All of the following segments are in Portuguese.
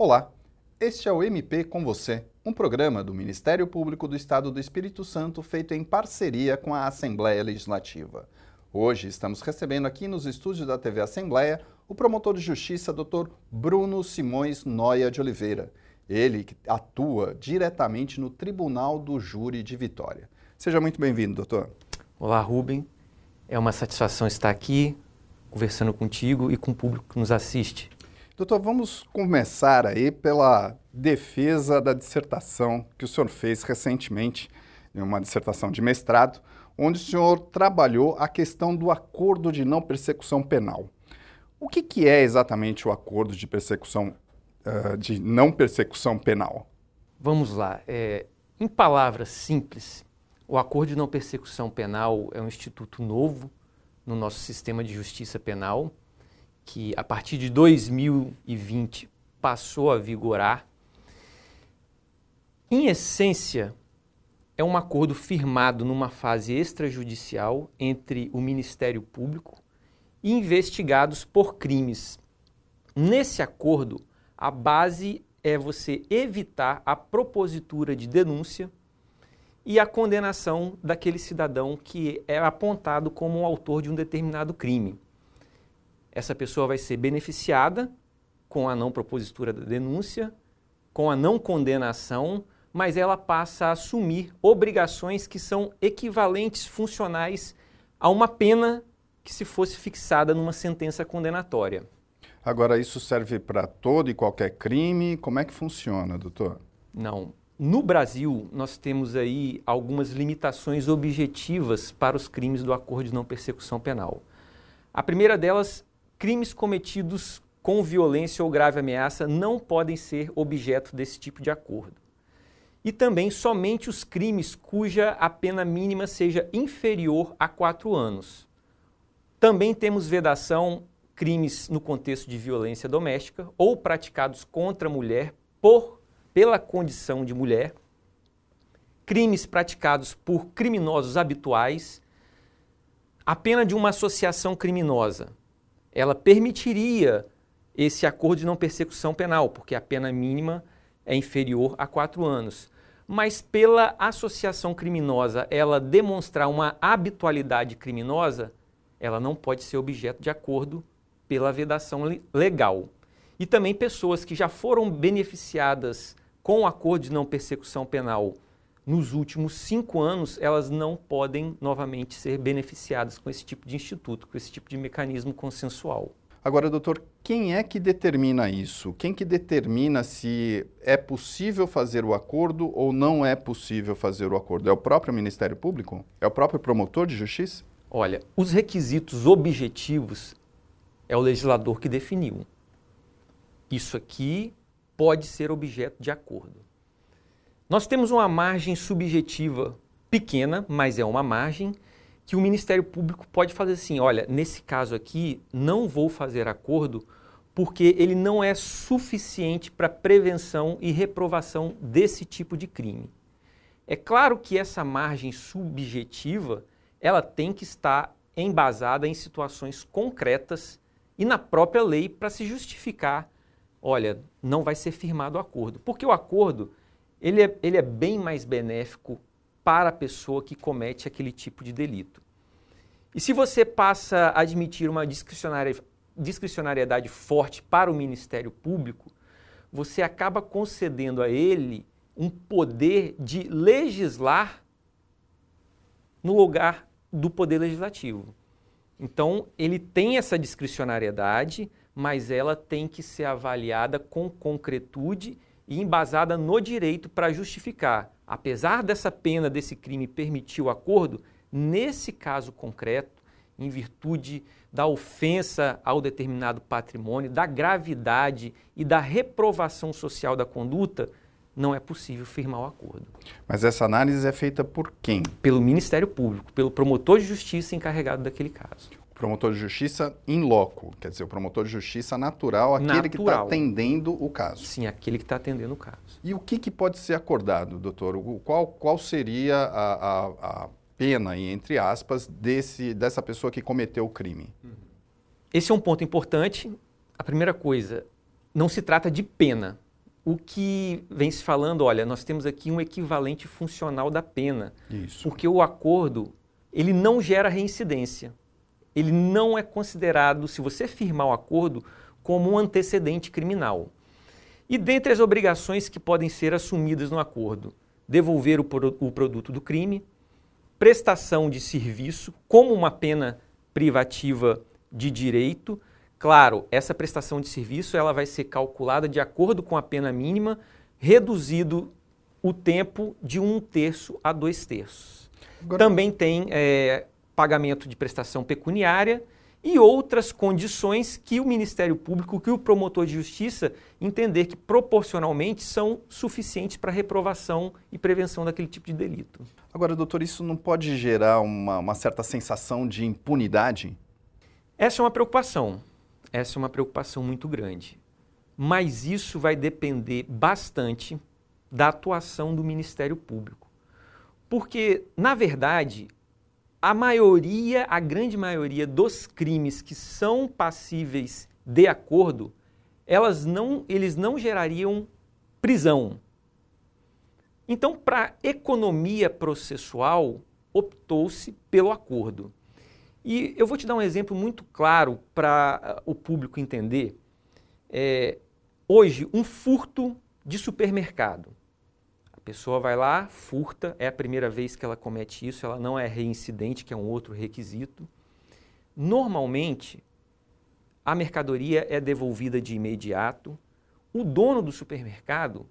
Olá, este é o MP com você, um programa do Ministério Público do Estado do Espírito Santo feito em parceria com a Assembleia Legislativa. Hoje estamos recebendo aqui nos estúdios da TV Assembleia o promotor de justiça Dr. Bruno Simões Noia de Oliveira. Ele atua diretamente no Tribunal do Júri de Vitória. Seja muito bem-vindo, doutor. Olá, Rubem. É uma satisfação estar aqui conversando contigo e com o público que nos assiste. Doutor, vamos começar aí pela defesa da dissertação que o senhor fez recentemente, uma dissertação de mestrado, onde o senhor trabalhou a questão do acordo de não persecução penal. O que, que é exatamente o acordo de persecução uh, de não persecução penal? Vamos lá. É, em palavras simples, o acordo de não persecução penal é um instituto novo no nosso sistema de justiça penal que a partir de 2020 passou a vigorar, em essência, é um acordo firmado numa fase extrajudicial entre o Ministério Público e investigados por crimes. Nesse acordo, a base é você evitar a propositura de denúncia e a condenação daquele cidadão que é apontado como autor de um determinado crime essa pessoa vai ser beneficiada com a não propositura da denúncia, com a não condenação, mas ela passa a assumir obrigações que são equivalentes funcionais a uma pena que se fosse fixada numa sentença condenatória. Agora, isso serve para todo e qualquer crime? Como é que funciona, doutor? Não. No Brasil, nós temos aí algumas limitações objetivas para os crimes do acordo de não persecução penal. A primeira delas crimes cometidos com violência ou grave ameaça não podem ser objeto desse tipo de acordo. E também somente os crimes cuja a pena mínima seja inferior a quatro anos. Também temos vedação crimes no contexto de violência doméstica ou praticados contra a mulher por, pela condição de mulher, crimes praticados por criminosos habituais, a pena de uma associação criminosa, ela permitiria esse acordo de não persecução penal, porque a pena mínima é inferior a quatro anos. Mas pela associação criminosa ela demonstrar uma habitualidade criminosa, ela não pode ser objeto de acordo pela vedação legal. E também pessoas que já foram beneficiadas com o acordo de não persecução penal nos últimos cinco anos, elas não podem novamente ser beneficiadas com esse tipo de instituto, com esse tipo de mecanismo consensual. Agora, doutor, quem é que determina isso? Quem que determina se é possível fazer o acordo ou não é possível fazer o acordo? É o próprio Ministério Público? É o próprio promotor de justiça? Olha, os requisitos objetivos é o legislador que definiu. Isso aqui pode ser objeto de acordo. Nós temos uma margem subjetiva pequena, mas é uma margem que o Ministério Público pode fazer assim: olha, nesse caso aqui, não vou fazer acordo porque ele não é suficiente para prevenção e reprovação desse tipo de crime. É claro que essa margem subjetiva, ela tem que estar embasada em situações concretas e na própria lei para se justificar, olha, não vai ser firmado o acordo, porque o acordo ele é, ele é bem mais benéfico para a pessoa que comete aquele tipo de delito. E se você passa a admitir uma discricionariedade forte para o Ministério Público, você acaba concedendo a ele um poder de legislar no lugar do poder legislativo. Então, ele tem essa discricionariedade, mas ela tem que ser avaliada com concretude e embasada no direito para justificar, apesar dessa pena desse crime permitir o acordo, nesse caso concreto, em virtude da ofensa ao determinado patrimônio, da gravidade e da reprovação social da conduta, não é possível firmar o acordo. Mas essa análise é feita por quem? Pelo Ministério Público, pelo promotor de justiça encarregado daquele caso. Promotor de justiça in loco, quer dizer, o promotor de justiça natural, aquele tá natural. que está atendendo o caso. Sim, aquele que está atendendo o caso. E o que, que pode ser acordado, doutor? Qual, qual seria a, a, a pena, entre aspas, desse, dessa pessoa que cometeu o crime? Esse é um ponto importante. A primeira coisa, não se trata de pena. O que vem se falando, olha, nós temos aqui um equivalente funcional da pena. Isso. Porque o acordo, ele não gera reincidência ele não é considerado, se você firmar o acordo, como um antecedente criminal. E dentre as obrigações que podem ser assumidas no acordo, devolver o, pro, o produto do crime, prestação de serviço como uma pena privativa de direito. Claro, essa prestação de serviço ela vai ser calculada de acordo com a pena mínima, reduzido o tempo de um terço a dois terços. Agora... Também tem é, pagamento de prestação pecuniária e outras condições que o Ministério Público, que o promotor de justiça entender que proporcionalmente são suficientes para reprovação e prevenção daquele tipo de delito. Agora, doutor, isso não pode gerar uma, uma certa sensação de impunidade? Essa é uma preocupação. Essa é uma preocupação muito grande. Mas isso vai depender bastante da atuação do Ministério Público. Porque, na verdade, a maioria, a grande maioria dos crimes que são passíveis de acordo, elas não, eles não gerariam prisão. Então, para economia processual, optou-se pelo acordo. E eu vou te dar um exemplo muito claro para ah, o público entender. É, hoje, um furto de supermercado pessoa vai lá, furta, é a primeira vez que ela comete isso, ela não é reincidente, que é um outro requisito. Normalmente, a mercadoria é devolvida de imediato. O dono do supermercado,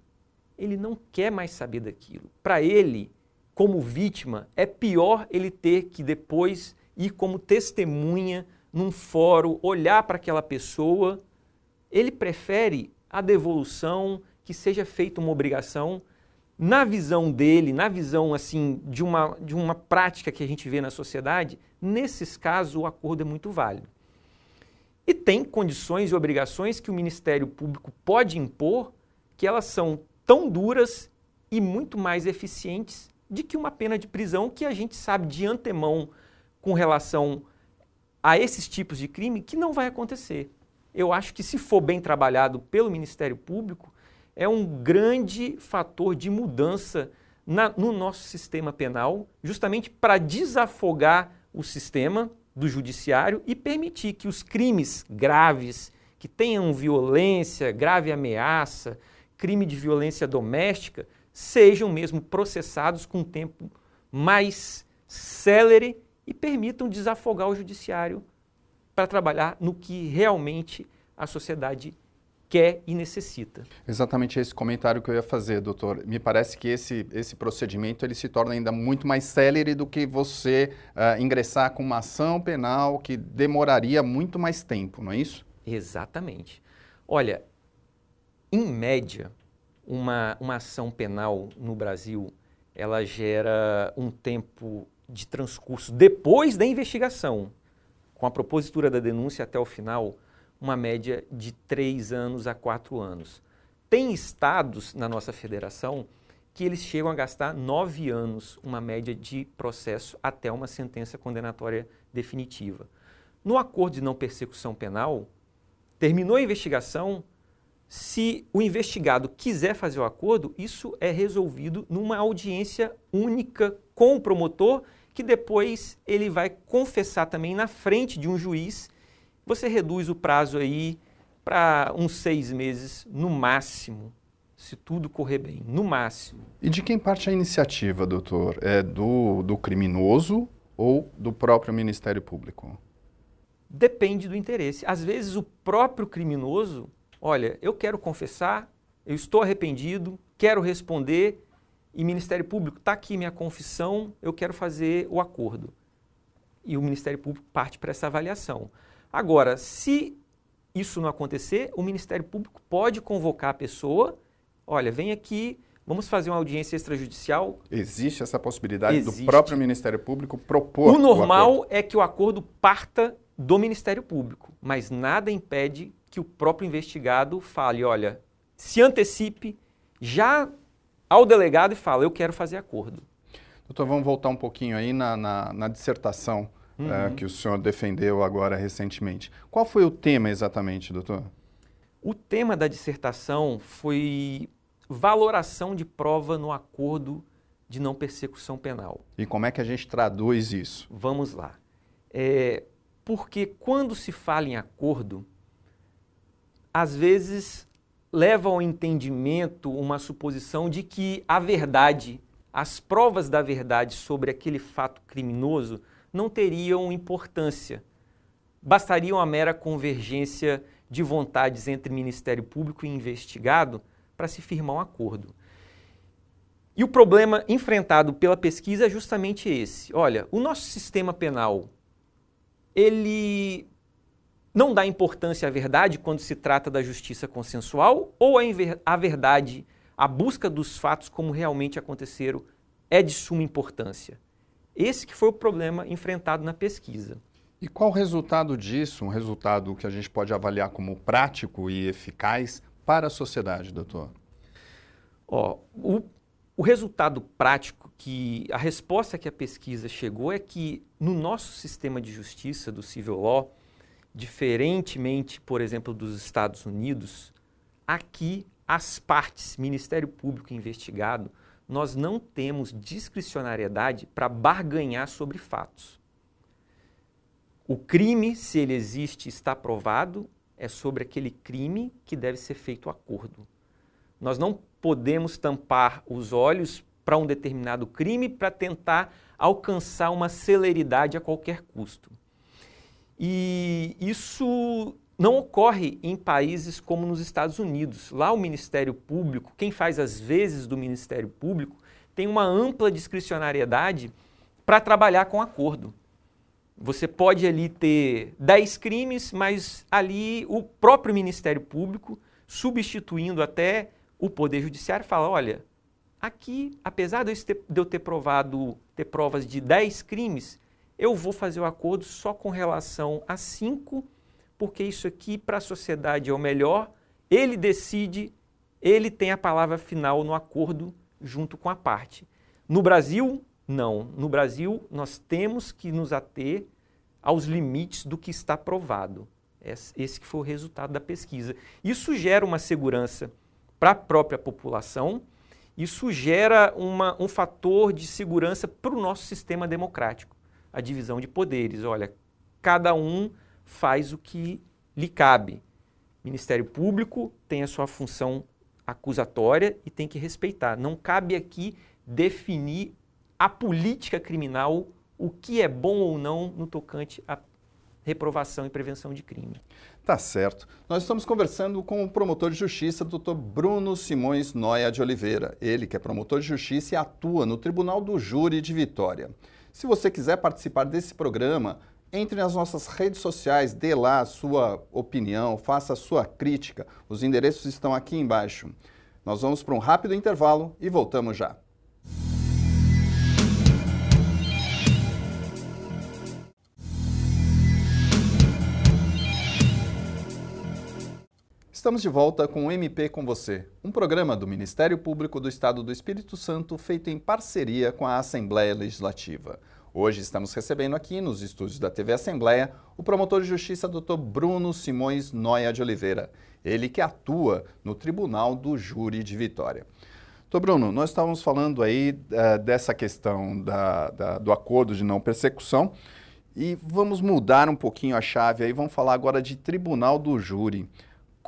ele não quer mais saber daquilo. Para ele, como vítima, é pior ele ter que depois ir como testemunha num fórum, olhar para aquela pessoa. Ele prefere a devolução, que seja feita uma obrigação na visão dele, na visão assim de uma, de uma prática que a gente vê na sociedade, nesses casos o acordo é muito válido. E tem condições e obrigações que o Ministério Público pode impor que elas são tão duras e muito mais eficientes de que uma pena de prisão que a gente sabe de antemão com relação a esses tipos de crime que não vai acontecer. Eu acho que se for bem trabalhado pelo Ministério Público, é um grande fator de mudança na, no nosso sistema penal, justamente para desafogar o sistema do judiciário e permitir que os crimes graves, que tenham violência, grave ameaça, crime de violência doméstica, sejam mesmo processados com um tempo mais célere e permitam desafogar o judiciário para trabalhar no que realmente a sociedade quer e necessita. Exatamente esse comentário que eu ia fazer, doutor. Me parece que esse, esse procedimento ele se torna ainda muito mais célere do que você uh, ingressar com uma ação penal que demoraria muito mais tempo, não é isso? Exatamente. Olha, em média, uma, uma ação penal no Brasil ela gera um tempo de transcurso depois da investigação, com a propositura da denúncia até o final, uma média de três anos a quatro anos. Tem estados na nossa federação que eles chegam a gastar nove anos, uma média de processo, até uma sentença condenatória definitiva. No acordo de não persecução penal, terminou a investigação, se o investigado quiser fazer o acordo, isso é resolvido numa audiência única com o promotor, que depois ele vai confessar também na frente de um juiz você reduz o prazo aí para uns seis meses no máximo, se tudo correr bem, no máximo. E de quem parte a iniciativa, doutor? É do, do criminoso ou do próprio Ministério Público? Depende do interesse. Às vezes o próprio criminoso, olha, eu quero confessar, eu estou arrependido, quero responder e Ministério Público, está aqui minha confissão, eu quero fazer o acordo. E o Ministério Público parte para essa avaliação. Agora, se isso não acontecer, o Ministério Público pode convocar a pessoa, olha, vem aqui, Vamos fazer uma audiência extrajudicial? Existe essa possibilidade Existe. do próprio Ministério Público propor. O normal o é que o acordo parta do Ministério Público, mas nada impede que o próprio investigado fale: olha, se antecipe já ao delegado e fale: eu quero fazer acordo. Doutor, vamos voltar um pouquinho aí na, na, na dissertação uhum. é, que o senhor defendeu agora recentemente. Qual foi o tema exatamente, doutor? O tema da dissertação foi valoração de prova no acordo de não persecução penal. E como é que a gente traduz isso? Vamos lá. É, porque quando se fala em acordo, às vezes leva ao entendimento uma suposição de que a verdade, as provas da verdade sobre aquele fato criminoso não teriam importância. Bastaria uma mera convergência de vontades entre Ministério Público e investigado para se firmar um acordo. E o problema enfrentado pela pesquisa é justamente esse. Olha, o nosso sistema penal, ele não dá importância à verdade quando se trata da justiça consensual ou a verdade, a busca dos fatos como realmente aconteceram, é de suma importância. Esse que foi o problema enfrentado na pesquisa. E qual o resultado disso, um resultado que a gente pode avaliar como prático e eficaz para a sociedade, doutor? Ó, o, o resultado prático que a resposta que a pesquisa chegou é que no nosso sistema de justiça do civil law, diferentemente, por exemplo, dos Estados Unidos, aqui as partes, Ministério Público investigado, nós não temos discricionariedade para barganhar sobre fatos. O crime, se ele existe, está provado, é sobre aquele crime que deve ser feito o acordo. Nós não podemos tampar os olhos para um determinado crime para tentar alcançar uma celeridade a qualquer custo. E isso não ocorre em países como nos Estados Unidos. Lá o Ministério Público, quem faz as vezes do Ministério Público, tem uma ampla discricionariedade para trabalhar com acordo. Você pode ali ter 10 crimes, mas ali o próprio Ministério Público, substituindo até o Poder Judiciário, fala: olha, aqui, apesar de eu ter provado, ter provas de 10 crimes, eu vou fazer o acordo só com relação a 5 crimes porque isso aqui para a sociedade é o melhor, ele decide, ele tem a palavra final no acordo junto com a parte. No Brasil, não. No Brasil, nós temos que nos ater aos limites do que está provado. Esse que foi o resultado da pesquisa. Isso gera uma segurança para a própria população, isso gera uma, um fator de segurança para o nosso sistema democrático, a divisão de poderes. Olha, cada um faz o que lhe cabe. O Ministério Público tem a sua função acusatória e tem que respeitar. Não cabe aqui definir a política criminal, o que é bom ou não no tocante à reprovação e prevenção de crime. Tá certo. Nós estamos conversando com o promotor de justiça, Dr. Bruno Simões Noia de Oliveira. Ele que é promotor de justiça e atua no Tribunal do Júri de Vitória. Se você quiser participar desse programa, entre nas nossas redes sociais, dê lá a sua opinião, faça a sua crítica. Os endereços estão aqui embaixo. Nós vamos para um rápido intervalo e voltamos já. Estamos de volta com o MP com você, um programa do Ministério Público do Estado do Espírito Santo feito em parceria com a Assembleia Legislativa. Hoje estamos recebendo aqui nos estúdios da TV Assembleia o promotor de justiça Dr. Bruno Simões Noia de Oliveira, ele que atua no Tribunal do Júri de Vitória. Doutor Bruno, nós estávamos falando aí uh, dessa questão da, da, do acordo de não persecução e vamos mudar um pouquinho a chave aí, vamos falar agora de Tribunal do Júri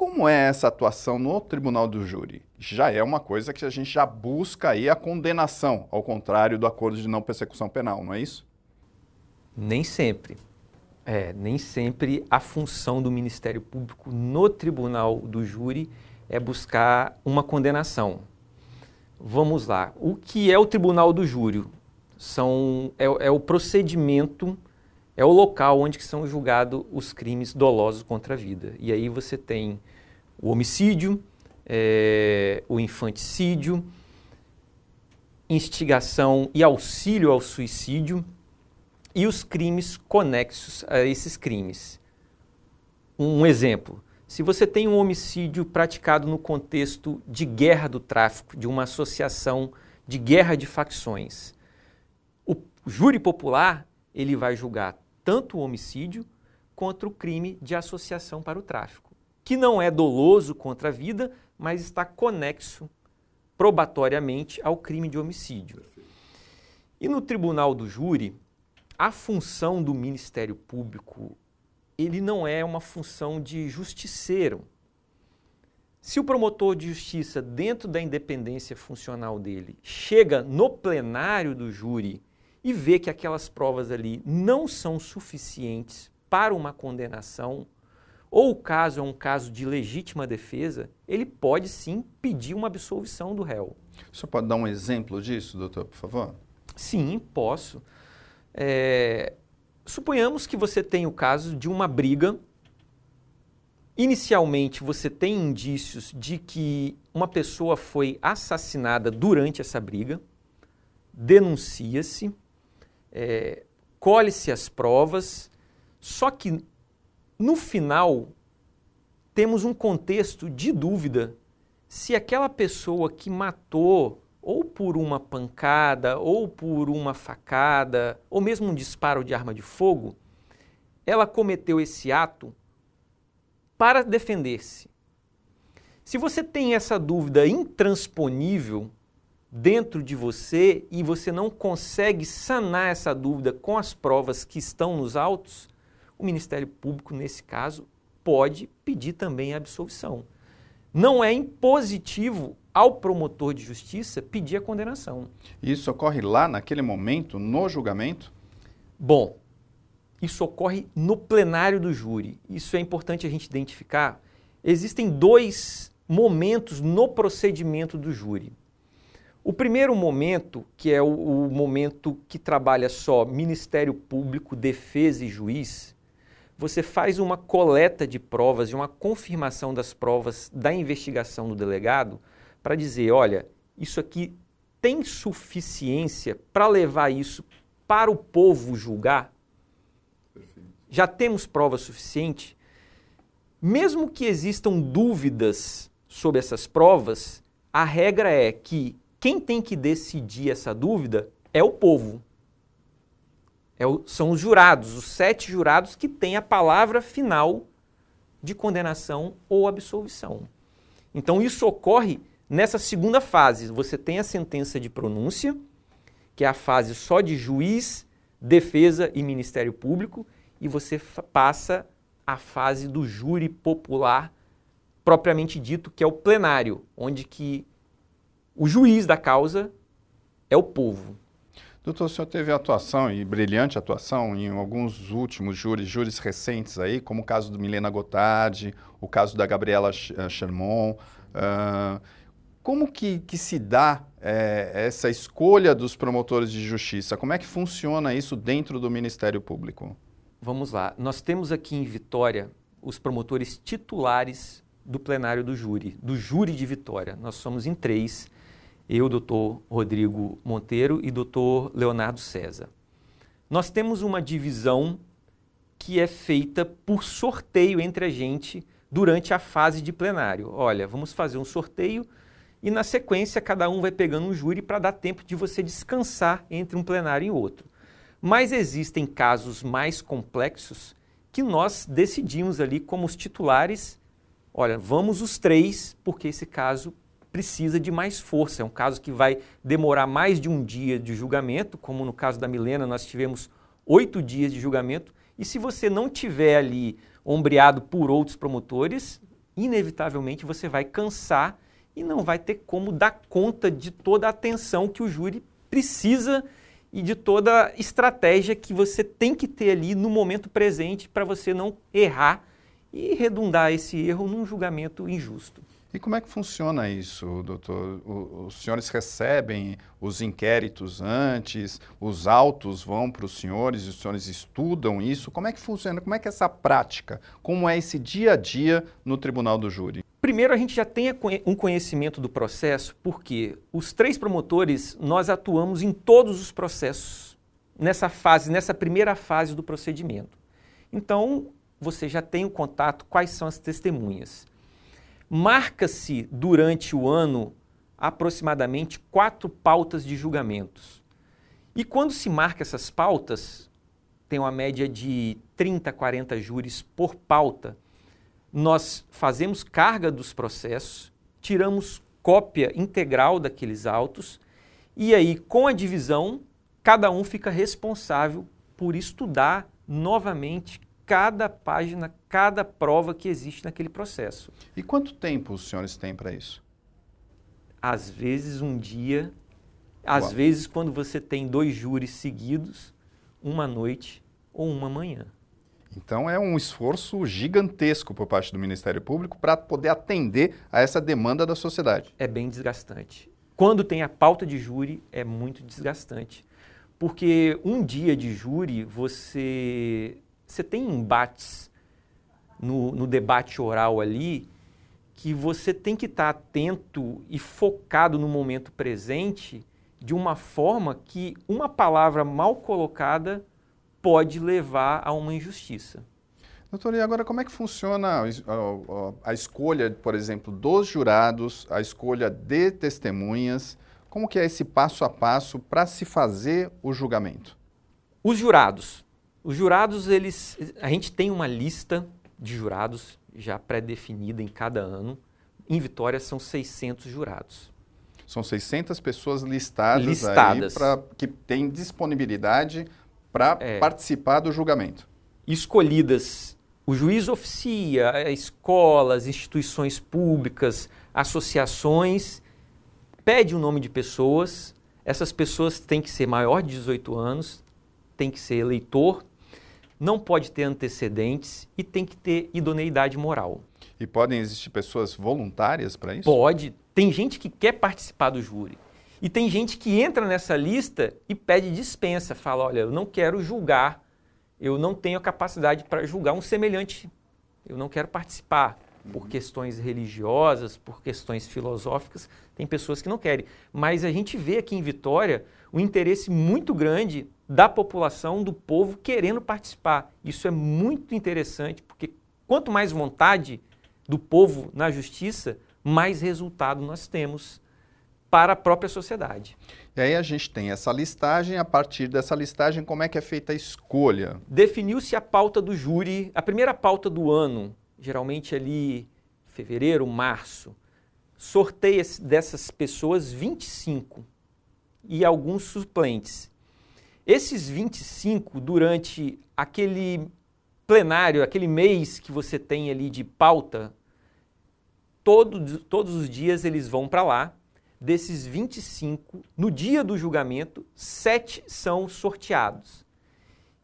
como é essa atuação no tribunal do júri? Já é uma coisa que a gente já busca aí a condenação, ao contrário do acordo de não persecução penal, não é isso? Nem sempre. É, nem sempre a função do Ministério Público no tribunal do júri é buscar uma condenação. Vamos lá. O que é o tribunal do júri? São, é, é o procedimento, é o local onde são julgados os crimes dolosos contra a vida. E aí você tem o homicídio, é, o infanticídio, instigação e auxílio ao suicídio e os crimes conexos a esses crimes. Um exemplo: se você tem um homicídio praticado no contexto de guerra do tráfico, de uma associação de guerra de facções, o júri popular ele vai julgar tanto o homicídio quanto o crime de associação para o tráfico que não é doloso contra a vida, mas está conexo probatoriamente ao crime de homicídio. E no tribunal do júri, a função do Ministério Público, ele não é uma função de justiceiro. Se o promotor de justiça, dentro da independência funcional dele, chega no plenário do júri e vê que aquelas provas ali não são suficientes para uma condenação ou o caso é um caso de legítima defesa, ele pode sim pedir uma absolvição do réu. O senhor pode dar um exemplo disso, doutor, por favor? Sim, posso. É... Suponhamos que você tem o caso de uma briga. Inicialmente, você tem indícios de que uma pessoa foi assassinada durante essa briga. Denuncia-se, é... colhe-se as provas. Só que no final, temos um contexto de dúvida se aquela pessoa que matou, ou por uma pancada, ou por uma facada, ou mesmo um disparo de arma de fogo, ela cometeu esse ato para defender-se. Se você tem essa dúvida intransponível dentro de você e você não consegue sanar essa dúvida com as provas que estão nos autos, o Ministério Público, nesse caso, pode pedir também a absolvição. Não é impositivo ao promotor de justiça pedir a condenação. Isso ocorre lá naquele momento, no julgamento? Bom, isso ocorre no plenário do júri. Isso é importante a gente identificar. Existem dois momentos no procedimento do júri. O primeiro momento, que é o, o momento que trabalha só Ministério Público, defesa e juiz, você faz uma coleta de provas e uma confirmação das provas da investigação do delegado para dizer, olha, isso aqui tem suficiência para levar isso para o povo julgar? Já temos prova suficiente? Mesmo que existam dúvidas sobre essas provas, a regra é que quem tem que decidir essa dúvida é o povo. É o, são os jurados, os sete jurados que têm a palavra final de condenação ou absolvição. Então isso ocorre nessa segunda fase. Você tem a sentença de pronúncia, que é a fase só de juiz, defesa e Ministério Público, e você passa à fase do júri popular propriamente dito, que é o plenário, onde que o juiz da causa é o povo. Doutor, o senhor teve atuação e brilhante atuação em alguns últimos júris, júris recentes aí, como o caso do Milena Gotardi, o caso da Gabriela Chermon. Eh, uh, como que, que, se dá é, essa escolha dos promotores de justiça? Como é que funciona isso dentro do Ministério Público? Vamos lá. Nós temos aqui em Vitória os promotores titulares do plenário do júri, do júri de Vitória. Nós somos em três eu, doutor Rodrigo Monteiro e doutor Leonardo César. Nós temos uma divisão que é feita por sorteio entre a gente durante a fase de plenário. Olha, vamos fazer um sorteio e na sequência cada um vai pegando um júri para dar tempo de você descansar entre um plenário e outro. Mas existem casos mais complexos que nós decidimos ali como os titulares, olha, vamos os três, porque esse caso precisa de mais força. É um caso que vai demorar mais de um dia de julgamento, como no caso da Milena, nós tivemos oito dias de julgamento. E se você não tiver ali ombreado por outros promotores, inevitavelmente você vai cansar e não vai ter como dar conta de toda a atenção que o júri precisa e de toda a estratégia que você tem que ter ali no momento presente para você não errar e redundar esse erro num julgamento injusto. E como é que funciona isso, doutor? O, os senhores recebem os inquéritos antes, os autos vão para os senhores, os senhores estudam isso? Como é que funciona? Como é que é essa prática? Como é esse dia a dia no tribunal do júri? Primeiro, a gente já tem um conhecimento do processo, porque os três promotores, nós atuamos em todos os processos, nessa fase, nessa primeira fase do procedimento. Então, você já tem o contato, quais são as testemunhas. Marca-se durante o ano aproximadamente quatro pautas de julgamentos. E quando se marca essas pautas, tem uma média de 30, 40 júris por pauta, nós fazemos carga dos processos, tiramos cópia integral daqueles autos e aí, com a divisão, cada um fica responsável por estudar novamente cada página, cada prova que existe naquele processo. E quanto tempo os senhores têm para isso? Às vezes um dia, às vezes quando você tem dois júris seguidos, uma noite ou uma manhã. Então é um esforço gigantesco por parte do Ministério Público para poder atender a essa demanda da sociedade. É bem desgastante. Quando tem a pauta de júri, é muito desgastante. Porque um dia de júri, você, você tem embates no, no debate oral ali, que você tem que estar tá atento e focado no momento presente de uma forma que uma palavra mal colocada pode levar a uma injustiça. Doutor, e agora como é que funciona a, escolha, por exemplo, dos jurados, a escolha de testemunhas? Como que é esse passo a passo para se fazer o julgamento? Os jurados. Os jurados, eles, a gente tem uma lista de jurados já pré-definida em cada ano. Em Vitória são 600 jurados. São 600 pessoas listadas, listadas. Pra, que têm disponibilidade para é. participar do julgamento. Escolhidas, o juiz oficia é, escolas, instituições públicas, associações, pede o um nome de pessoas. Essas pessoas têm que ser maior de 18 anos, têm que ser eleitor não pode ter antecedentes e tem que ter idoneidade moral. E podem existir pessoas voluntárias para isso? Pode. Tem gente que quer participar do júri. E tem gente que entra nessa lista e pede dispensa, fala: olha, eu não quero julgar, eu não tenho a capacidade para julgar um semelhante, eu não quero participar. Uhum. Por questões religiosas, por questões filosóficas, tem pessoas que não querem. Mas a gente vê aqui em Vitória um interesse muito grande da população, do povo querendo participar. Isso é muito interessante, porque quanto mais vontade do povo na justiça, mais resultado nós temos para a própria sociedade. E aí a gente tem essa listagem, a partir dessa listagem, como é que é feita a escolha? Definiu-se a pauta do júri, a primeira pauta do ano, geralmente ali fevereiro, março. Sorteia dessas pessoas 25 e alguns suplentes. Esses 25 durante aquele plenário, aquele mês que você tem ali de pauta, todos todos os dias eles vão para lá. Desses 25, no dia do julgamento, sete são sorteados.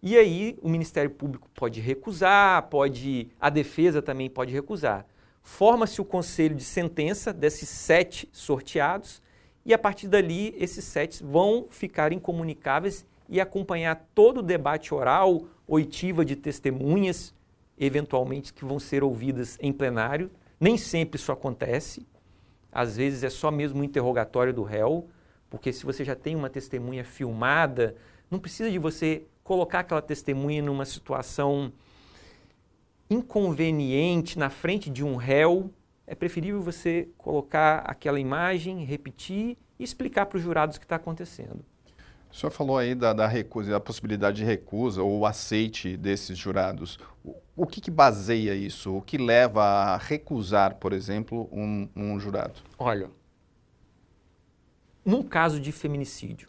E aí o Ministério Público pode recusar, pode a defesa também pode recusar. Forma-se o conselho de sentença desses sete sorteados e a partir dali esses sets vão ficar incomunicáveis e acompanhar todo o debate oral, oitiva de testemunhas, eventualmente que vão ser ouvidas em plenário. Nem sempre isso acontece, às vezes é só mesmo o interrogatório do réu, porque se você já tem uma testemunha filmada, não precisa de você colocar aquela testemunha numa situação inconveniente na frente de um réu é preferível você colocar aquela imagem, repetir e explicar para os jurados o que está acontecendo. O senhor falou aí da, da, recusa, da possibilidade de recusa ou aceite desses jurados. O, o que, que, baseia isso? O que leva a recusar, por exemplo, um, um jurado? Olha, num caso de feminicídio,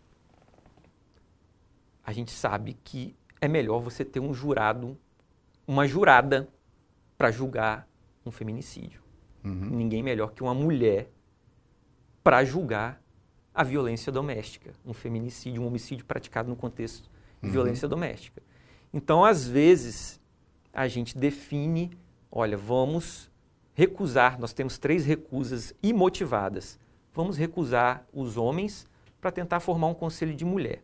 a gente sabe que é melhor você ter um jurado, uma jurada, para julgar um feminicídio. Uhum. Ninguém melhor que uma mulher para julgar a violência doméstica, um feminicídio, um homicídio praticado no contexto de uhum. violência doméstica. Então, às vezes, a gente define, olha, vamos recusar, nós temos três recusas imotivadas. Vamos recusar os homens para tentar formar um conselho de mulher.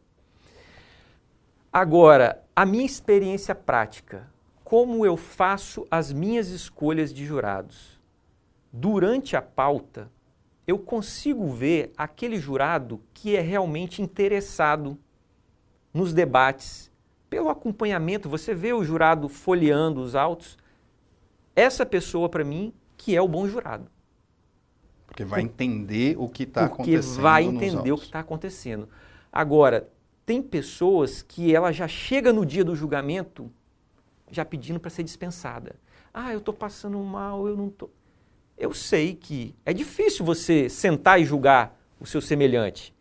Agora, a minha experiência prática, como eu faço as minhas escolhas de jurados? durante a pauta, eu consigo ver aquele jurado que é realmente interessado nos debates. Pelo acompanhamento, você vê o jurado folheando os autos. Essa pessoa, para mim, que é o bom jurado. Porque vai entender o que está acontecendo. Porque vai entender o que está acontecendo. Agora, tem pessoas que ela já chega no dia do julgamento já pedindo para ser dispensada. Ah, eu estou passando mal, eu não estou. Tô eu sei que é difícil você sentar e julgar o seu semelhante.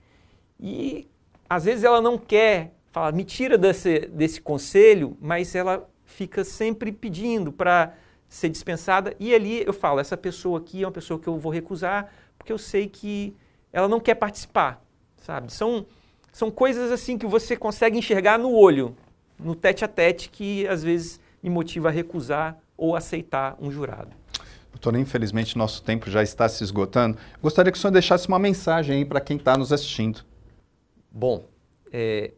E às vezes ela não quer falar, me tira desse, desse conselho, mas ela fica sempre pedindo para ser dispensada. E ali eu falo, essa pessoa aqui é uma pessoa que eu vou recusar, porque eu sei que ela não quer participar, sabe? São, são coisas assim que você consegue enxergar no olho, no tete a tete, que às vezes me motiva a recusar ou aceitar um jurado doutor, infelizmente nosso tempo já está se esgotando. Gostaria que o senhor deixasse uma mensagem aí para quem está nos assistindo. Bom, é,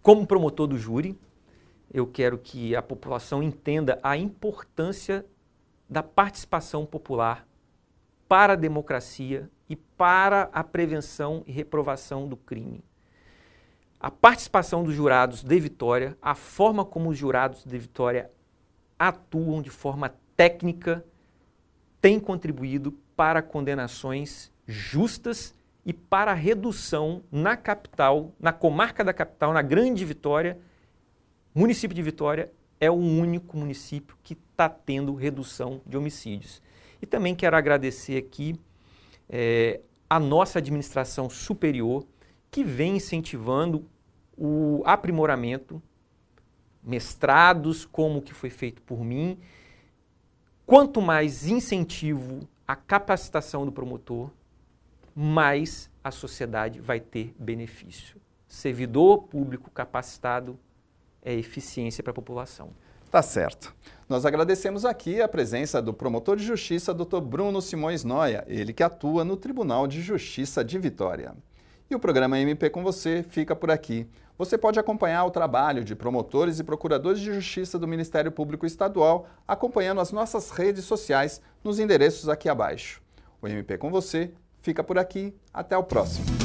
como promotor do júri, eu quero que a população entenda a importância da participação popular para a democracia e para a prevenção e reprovação do crime. A participação dos jurados de Vitória, a forma como os jurados de Vitória atuam de forma técnica, tem contribuído para condenações justas e para a redução na capital, na comarca da capital, na Grande Vitória. Município de Vitória é o único município que está tendo redução de homicídios. E também quero agradecer aqui é, a nossa administração superior, que vem incentivando o aprimoramento, mestrados, como que foi feito por mim, Quanto mais incentivo à capacitação do promotor, mais a sociedade vai ter benefício. Servidor público capacitado é eficiência para a população. Tá certo. Nós agradecemos aqui a presença do promotor de justiça, Dr. Bruno Simões Noia, ele que atua no Tribunal de Justiça de Vitória. E o programa MP com você fica por aqui. Você pode acompanhar o trabalho de promotores e procuradores de justiça do Ministério Público Estadual acompanhando as nossas redes sociais nos endereços aqui abaixo. O MP com você fica por aqui. Até o próximo.